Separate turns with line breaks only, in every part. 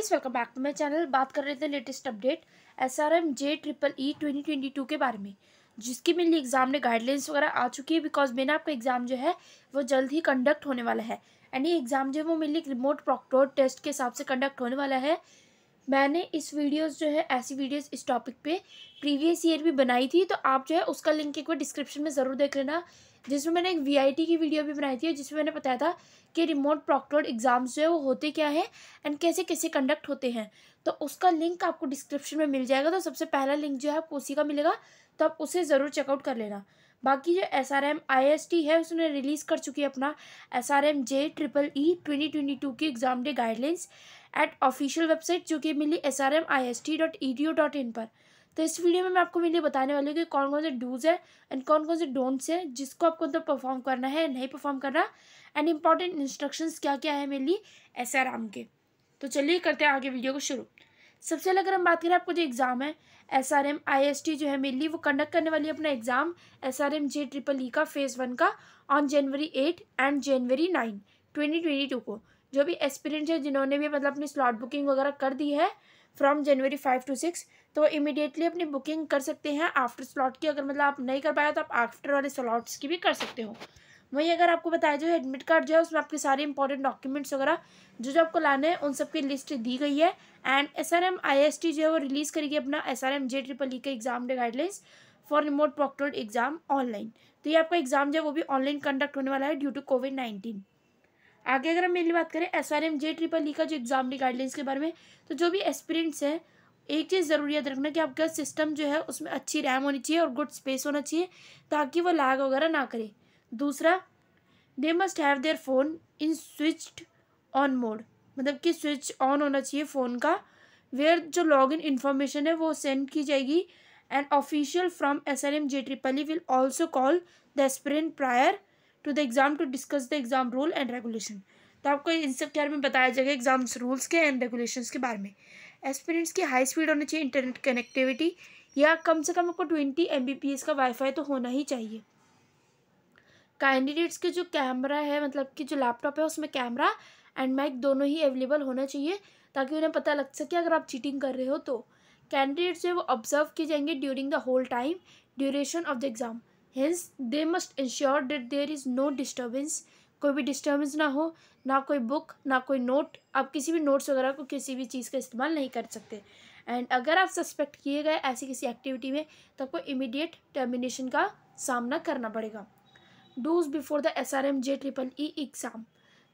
guys welcome back to my channel बात कर रहे थे latest update S R M J triple E twenty twenty two के बारे में जिसकी मेरे लिए एग्ज़ाम में गाइडलाइंस वगैरह आ चुकी है बिकॉज मेरा आपका एग्ज़ाम जो है वो जल्द ही कंडक्ट होने वाला है एंड ये एग्ज़ाम जो है वो लिए रिमोट प्रॉक्टोर टेस्ट के हिसाब से कंडक्ट होने वाला है मैंने इस वीडियोस जो है ऐसी वीडियोस इस टॉपिक पे प्रीवियस ईयर भी बनाई थी तो आप जो है उसका लिंक एक बार डिस्क्रिप्शन में ज़रूर देख लेना जिसमें मैंने एक वीआईटी की वीडियो भी बनाई थी जिसमें मैंने बताया था कि रिमोट प्रॉक्टोर्ड एग्ज़ाम्स जो है वो होते क्या हैं एंड कैसे कैसे कंडक्ट होते हैं तो उसका लिंक आपको डिस्क्रिप्शन में मिल जाएगा तो सबसे पहला लिंक जो है आपको उसी का मिलेगा तो आप उसे ज़रूर चेकआउट कर लेना बाकी जो S R M I S T है उसने रिलीज़ कर चुकी है अपना S R M J triple E twenty twenty two की exam day guidelines at official website जो कि मिली S R M I S T dot E D O dot in पर तो इस वीडियो में मैं आपको मिली बताने वाली हूँ कि कौन कौन से डूज है एंड कौन कौन से डोंट्स हैं जिसको आपको मतलब परफॉर्म करना है नहीं परफॉर्म करना एंड इम्पॉर्टेंट इंस्ट्रक्शंस क्या क्या है मेरे लिए एस आर एम के तो चलिए करते हैं आगे वीडियो को शुरू सबसे पहले अगर हम बात करें आपको जो एग्ज़ाम है S R M I S T जो है मेनली वो कंडक्ट करने वाली है अपना exam S R M J triple E का फेज़ वन का on January eight and January nine twenty twenty two को जो भी एक्सपीरियंस हैं जिन्होंने भी मतलब अपनी स्लॉट बुकिंग वगैरह कर दी है from January five to six तो वो इमिडिएटली अपनी बुकिंग कर सकते हैं आफ्टर स्लॉट की अगर मतलब आप नहीं कर पाए तो आप आफ्टर वाले स्लॉट्स की भी कर सकते हो वहीं अगर आपको बताया जाए एडमिट कार्ड जो है उसमें आपके सारे इंपॉर्टेंट डॉक्यूमेंट्स वगैरह जो जो आपको लाने हैं उन सबकी लिस्ट दी गई है and S R M I S T जो है वो रिलीज़ करेगी अपना S R M J triple E का exam day guidelines for remote proctored exam online तो ये आपका एग्जाम जो है वो भी ऑनलाइन कंडक्ट होने वाला है ड्यू टू कोविड नाइन्टीन आगे अगर हम मेरी बात करें S R M J triple E का जो एग्जाम डे गाइडलाइंस के बारे में तो जो भी एस्पिरेंट्स हैं एक चीज़ ज़रूरी याद रखना कि आपका सिस्टम जो है उसमें अच्छी रैम होनी चाहिए और गुड स्पेस होना चाहिए ताकि वो लैग वगैरह ना करे दूसरा they must have their phone in switched on mode मतलब कि स्विच ऑन होना चाहिए फ़ोन का वेयर जो लॉग इन इंफॉर्मेशन है वो सेंड की जाएगी and official from S R M J triple E will also call the aspirant prior to the exam to discuss the exam rule and regulation तो आपको इन सब के बारे में बताया जाएगा एग्ज़ाम्स रूल्स के एंड रेगुलेशन के बारे में एस्पिरेंट्स की हाई स्पीड होनी चाहिए इंटरनेट कनेक्टिविटी या कम से कम आपको twenty M B P S का वाईफाई तो होना ही चाहिए कैंडिडेट्स के जो कैमरा है मतलब कि जो लैपटॉप है उसमें कैमरा एंड माइक दोनों ही अवेलेबल होना चाहिए ताकि उन्हें पता लग सके अगर आप चीटिंग कर रहे हो तो कैंडिडेट्स जो वो ऑब्जर्व किए जाएंगे during the whole time duration of the exam hence they must ensure that there is no disturbance कोई भी डिस्टर्बेंस ना हो ना कोई बुक ना कोई नोट आप किसी भी नोट्स वगैरह को किसी भी चीज़ का इस्तेमाल नहीं कर सकते एंड अगर आप सस्पेक्ट किए गए ऐसी किसी एक्टिविटी में तो आपको इमीडिएट टर्मिनेशन का सामना करना पड़ेगा do's before the S R M J triple E exam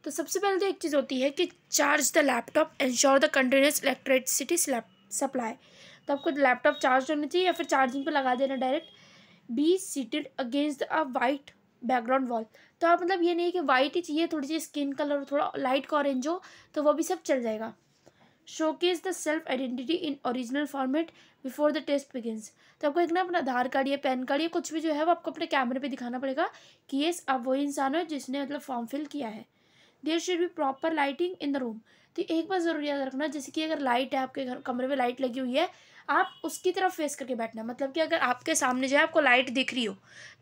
तो सबसे पहले तो एक चीज़ होती है कि charge the laptop ensure the continuous electricity supply तो आपको लैपटॉप चार्ज होना चाहिए या फिर चार्जिंग पर लगा देना direct be seated against a white background wall तो आप मतलब ये नहीं है कि वाइट ही चाहिए थोड़ी सी स्किन कलर थोड़ा लाइट का ऑरेंज हो तो वो भी सब चल जाएगा showcase the self identity in original format before the test begins तो आपको एक ना अपना आधार कार्ड या पैन कार्ड या कुछ भी जो है वो आपको अपने कैमरे पे दिखाना पड़ेगा कि ये आप वही इंसान हो जिसने मतलब फॉर्म फिल किया है there should be proper lighting in the room तो एक बार ज़रूर याद रखना जैसे कि अगर लाइट है आपके घर कमरे में लाइट लगी हुई है आप उसकी तरफ फेस करके बैठना मतलब कि अगर आपके सामने जो है आपको लाइट दिख रही हो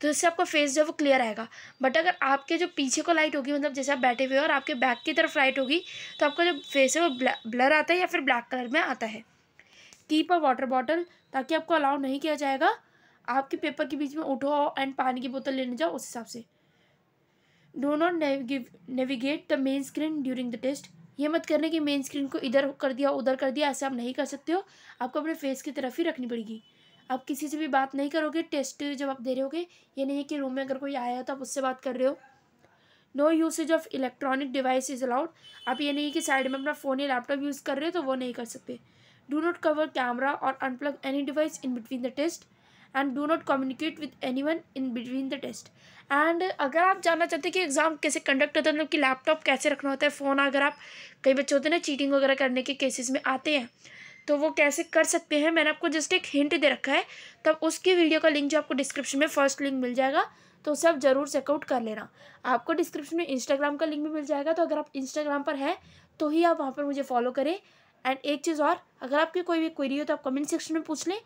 तो इससे आपका फेस जो है वो क्लियर आएगा बट अगर आपके जो पीछे को लाइट होगी मतलब जैसे आप बैठे हुए हो और आपके बैक की तरफ लाइट होगी तो आपका जो फेस है वो ब्लर आता है या फिर ब्लैक कलर में आता है कीप अ वाटर बॉटल ताकि आपको अलाउ नहीं किया जाएगा आपके पेपर के बीच में उठो एंड पानी की बोतल लेने जाओ उस हिसाब से do not navigate the main screen during the test ये मत करने कि मेन स्क्रीन को इधर कर दिया उधर कर दिया ऐसे आप नहीं कर सकते हो आपको अपने फेस की तरफ ही रखनी पड़ेगी आप किसी से भी बात नहीं करोगे टेस्ट जब आप दे रहे होगे ये नहीं है कि रूम में अगर कोई आया है तो आप उससे बात कर रहे हो no usage of electronic device is allowed आप ये नहीं कि साइड में अपना फ़ोन या लैपटॉप यूज़ कर रहे हो तो वो नहीं कर सकते डू नॉट कवर कैमरा और unplug any device in between the test and do not communicate with any one in between the test and अगर आप जानना चाहते हैं कि एग्ज़ाम कैसे कंडक्ट होता है मतलब कि लैपटॉप कैसे रखना होता है फ़ोन अगर आप कई बच्चे होते हैं ना चीटिंग वगैरह करने के केसेस में आते हैं तो वो कैसे कर सकते हैं मैंने आपको जस्ट एक हिंट दे रखा है तब उसकी वीडियो का लिंक जो आपको डिस्क्रिप्शन में फर्स्ट लिंक मिल जाएगा तो उसे आप ज़रूर चेकआउट कर लेना आपको डिस्क्रिप्शन में इंस्टाग्राम का लिंक भी मिल जाएगा तो अगर आप इंस्टाग्राम पर हैं तो ही आप वहाँ पर मुझे फॉलो करें एंड एक चीज़ और अगर आपकी कोई भी क्वेरी हो तो आप कमेंट सेक्शन में पूछ लें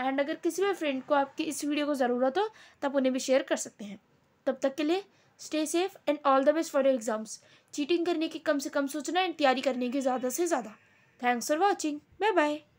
एंड अगर किसी भी फ्रेंड को आपकी इस वीडियो को ज़रूरत हो तब उन्हें भी शेयर कर सकते हैं तब तक के लिए stay safe and all the best for your exams cheating करने की कम से कम सोचना एंड तैयारी करने की ज़्यादा से ज़्यादा thanks for watching bye bye